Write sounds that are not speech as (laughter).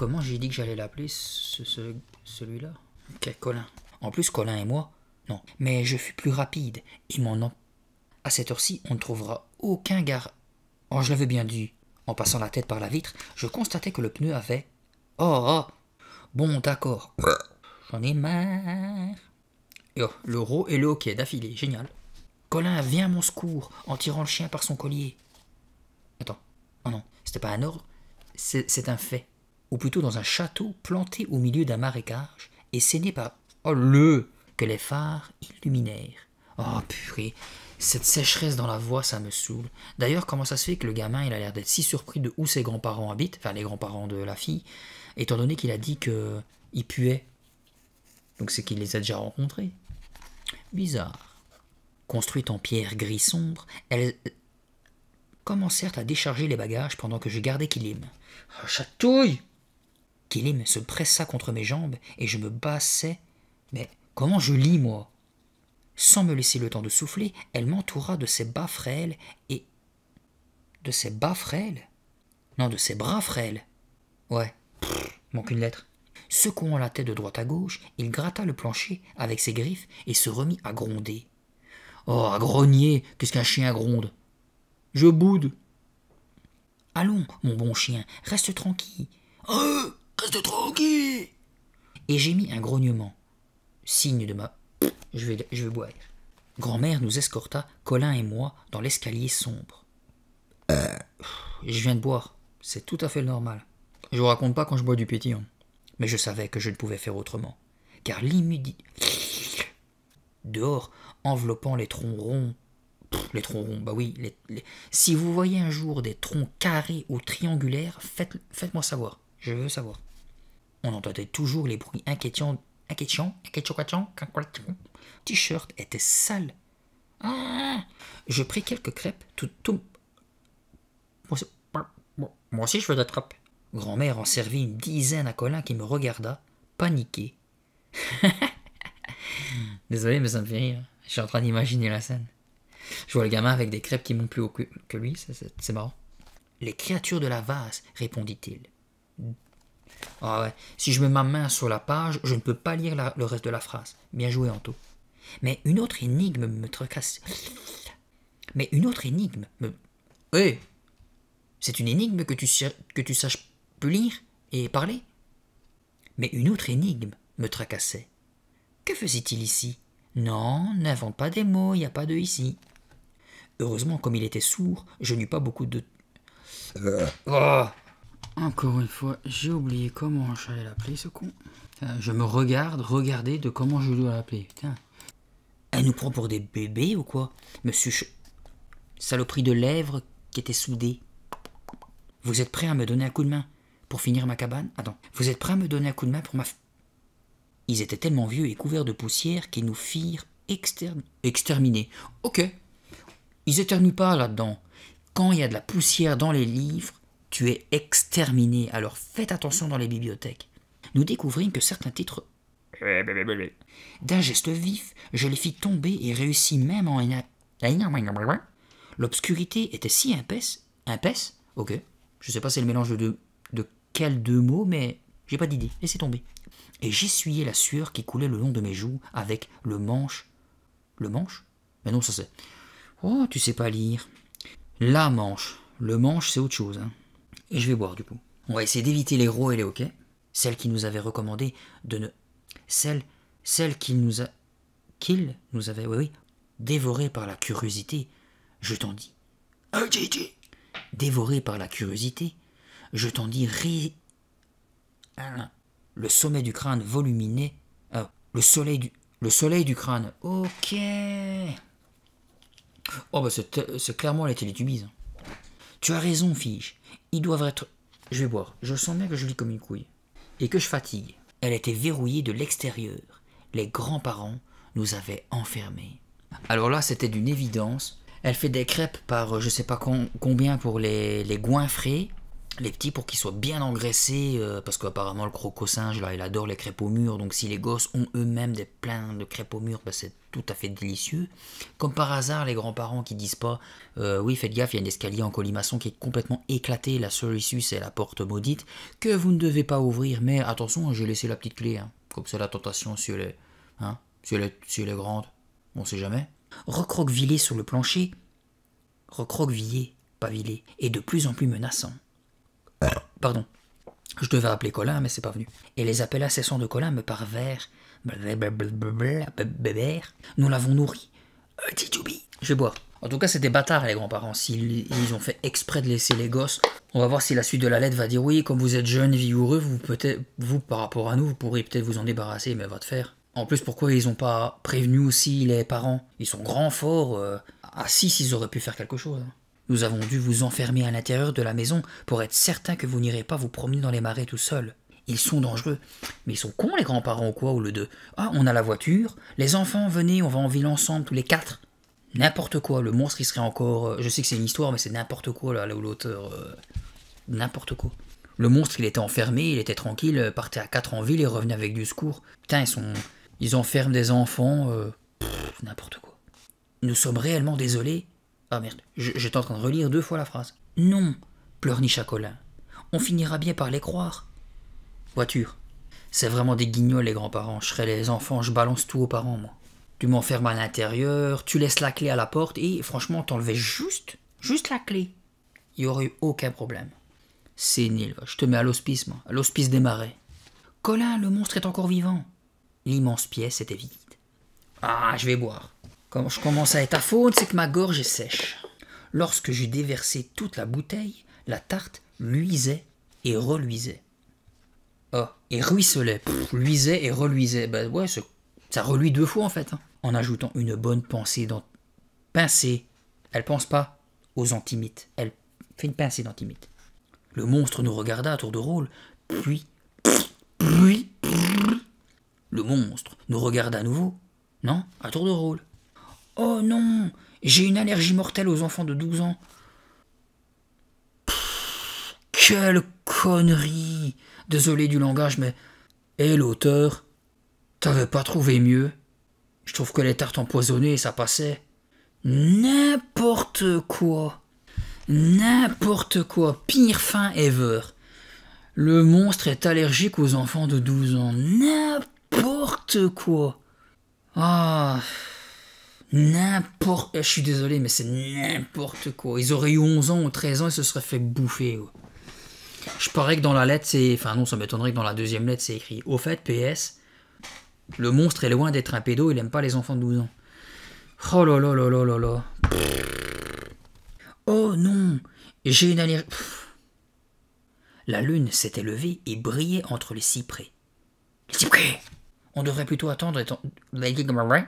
Comment j'ai dit que j'allais l'appeler, ce, celui-là Ok, Colin. En plus, Colin et moi Non. Mais je fus plus rapide, et mon nom. À cette heure-ci, on ne trouvera aucun gars. Oh, je l'avais bien dit. En passant la tête par la vitre, je constatais que le pneu avait. Oh, oh Bon, d'accord. J'en ai marre. Yo, oh, l'euro et le hockey d'affilée, génial. Colin, viens à mon secours, en tirant le chien par son collier. Attends. Oh non, c'était pas un ordre, c'est un fait ou plutôt dans un château planté au milieu d'un marécage et saigné par oh, le que les phares illuminèrent. Oh purée, cette sécheresse dans la voix, ça me saoule. D'ailleurs, comment ça se fait que le gamin, il a l'air d'être si surpris de où ses grands-parents habitent, enfin les grands-parents de la fille, étant donné qu'il a dit que il puait. Donc c'est qu'il les a déjà rencontrés. Bizarre. Construite en pierre gris sombre, elles commencèrent à décharger les bagages pendant que je gardais Kilim. Oh, chatouille Kélim se pressa contre mes jambes et je me bassais. Mais comment je lis, moi Sans me laisser le temps de souffler, elle m'entoura de ses bas frêles et. De ses bas frêles Non, de ses bras frêles. Ouais, manque une lettre. Secouant la tête de droite à gauche, il gratta le plancher avec ses griffes et se remit à gronder. Oh, à grogner Qu'est-ce qu'un chien gronde Je boude Allons, mon bon chien, reste tranquille. Euh de et Et mis un grognement, signe de ma. Je vais, je vais boire. Grand-mère nous escorta, Colin et moi, dans l'escalier sombre. Euh, je viens de boire, c'est tout à fait normal. Je vous raconte pas quand je bois du pétillant. Mais je savais que je ne pouvais faire autrement, car l'immudit Dehors, enveloppant les troncs ronds les troncs ronds, bah oui. les... Si vous voyez un jour des troncs carrés ou triangulaires, faites, faites-moi savoir. Je veux savoir on entendait toujours les bruits inquiétants. Inquiétants, inquiétants, T-shirt était sale. Ah, je pris quelques crêpes, tout, tout... Moi aussi, je veux de crêpes. Grand-mère en servit une dizaine à Colin qui me regarda, paniqué. (laughs) Désolé, mais ça me fait rire. Je suis en train d'imaginer la scène. Je vois le gamin avec des crêpes qui montent plus haut que lui, c'est marrant. Les créatures de la vase, répondit-il. Ah Si je mets ma main sur la page, je ne peux pas lire le reste de la phrase. Bien joué, Anto. Mais une autre énigme me tracasse. Mais une autre énigme me. Hé C'est une énigme que tu, que tu saches plus lire et parler Mais une autre énigme me tracassait. Que faisait-il ici Non, n'invente pas des mots, il n'y a pas de ici. Heureusement, comme il était sourd, je n'eus pas beaucoup de. Euh. Oh encore une fois, j'ai oublié comment j'allais l'appeler ce con. Je me regarde, regardez de comment je dois l'appeler. Putain. Elle nous prend pour des bébés ou quoi Monsieur Saloperie de lèvres qui était soudée. Vous êtes prêt à me donner un coup de main pour finir ma cabane Attends, vous êtes prêts à me donner un coup de main pour ma... Ils étaient tellement vieux et couverts de poussière qu'ils nous firent exterminer. Ok, ils éternuent pas là-dedans. Quand il y a de la poussière dans les livres, tu es exterminé. Alors faites attention dans les bibliothèques. Nous découvrîmes que certains titres d'un geste vif, je les fis tomber et réussis même en L'obscurité était si impasse... Impasse ok, je sais pas c'est le mélange de, de quels deux mots, mais j'ai pas d'idée, laissez tomber. Et j'essuyais la sueur qui coulait le long de mes joues avec le manche. Le manche Mais non, ça c'est. Oh, tu sais pas lire. La manche. Le manche, c'est autre chose. Hein. Et je vais boire du coup. On va essayer d'éviter les rois et les hoquets. Celle qui nous avait recommandé de ne. Celle. Celle qu'il nous a. Qu'il nous avait. Oui, oui. Dévoré par la curiosité. Je t'en dis. Hein, Dévoré par la curiosité. Je t'en dis ré. Hein? le sommet du crâne voluminé. Ah, le soleil du. Le soleil du crâne. Ok. Oh bah c'est clairement la télétubise. Hein. Tu as raison, fiche. Ils doivent être. Je vais boire. Je sens bien que je lis comme une couille. Et que je fatigue. Elle était verrouillée de l'extérieur. Les grands-parents nous avaient enfermés. Alors là, c'était d'une évidence. Elle fait des crêpes par euh, je sais pas combien pour les, les frais les petits pour qu'ils soient bien engraissés, euh, parce qu'apparemment le croco-singe, là, il adore les crêpes au mur, donc si les gosses ont eux-mêmes des pleins de crêpes au mur, bah, c'est tout à fait délicieux. Comme par hasard, les grands-parents qui disent pas euh, oui, faites gaffe, il y a un escalier en colimaçon qui est complètement éclaté, la seule et la porte maudite, que vous ne devez pas ouvrir, mais attention, hein, j'ai laissé la petite clé, hein. comme c'est la tentation hein, si elle est, grande, on sait jamais. Recroquevillé sur le plancher, recroquevillé, pas vilé, et de plus en plus menaçant. Pardon. Je devais appeler Colin, mais c'est pas venu. Et les appels incessants de Colin me vert. Nous l'avons nourri. Euh, Je vais boire. En tout cas, c'était bâtard, les grands-parents. S'ils ont fait exprès de laisser les gosses, on va voir si la suite de la lettre va dire oui, comme vous êtes jeune, vigoureux, vous, peut-être, vous par rapport à nous, vous pourriez peut-être vous en débarrasser, mais va te faire. En plus, pourquoi ils n'ont pas prévenu aussi les parents Ils sont grands, forts. À Ah, ils auraient pu faire quelque chose. Hein. Nous avons dû vous enfermer à l'intérieur de la maison pour être certain que vous n'irez pas vous promener dans les marais tout seul. Ils sont dangereux. Mais ils sont cons, les grands-parents ou quoi, ou le deux. Ah, on a la voiture. Les enfants, venez, on va en ville ensemble, tous les quatre. N'importe quoi. Le monstre, il serait encore. Euh, je sais que c'est une histoire, mais c'est n'importe quoi, là, là où l'auteur. N'importe quoi. Le monstre, il était enfermé, il était tranquille, euh, partait à quatre en ville et revenait avec du secours. Putain, ils sont. Ils enferment des enfants. Euh, n'importe quoi. Nous sommes réellement désolés ah merde, j'étais en train de relire deux fois la phrase. Non, pleurnicha Colin. On finira bien par les croire. Voiture. C'est vraiment des guignols les grands-parents. Je serai les enfants, je balance tout aux parents, moi. Tu m'enfermes à l'intérieur, tu laisses la clé à la porte et franchement, t'enlevais juste, juste la clé. Il n'y aurait eu aucun problème. C'est nil, je te mets à l'hospice, moi, à l'hospice des marais. Colin, le monstre est encore vivant. L'immense pièce était vide. Ah, je vais boire. Quand je commence à être à faune, c'est que ma gorge est sèche. Lorsque j'ai déversé toute la bouteille, la tarte luisait et reluisait. Oh, et ruisselait, luisait et reluisait. Bah ouais, ça reluit deux fois en fait, hein. en ajoutant une bonne pensée dans... Pincée. Elle pense pas aux antimites, elle fait une pincée d'antimite. Le monstre nous regarda à tour de rôle, puis... Puis... Le monstre nous regarda à nouveau, non, à tour de rôle. Oh non, j'ai une allergie mortelle aux enfants de 12 ans. quelle connerie Désolé du langage, mais. Et l'auteur T'avais pas trouvé mieux Je trouve que les tartes empoisonnées, ça passait. N'importe quoi N'importe quoi Pire fin ever Le monstre est allergique aux enfants de 12 ans. N'importe quoi Ah N'importe. Je suis désolé, mais c'est n'importe quoi. Ils auraient eu 11 ans ou 13 ans et se seraient fait bouffer. Je parais que dans la lettre, c'est. Enfin, non, ça m'étonnerait que dans la deuxième lettre, c'est écrit Au fait, PS, le monstre est loin d'être un pédo, il aime pas les enfants de 12 ans. Oh là là là là là là. Oh non J'ai une allergie. La lune s'était levée et brillait entre les cyprès. Les cyprès On devrait plutôt attendre Et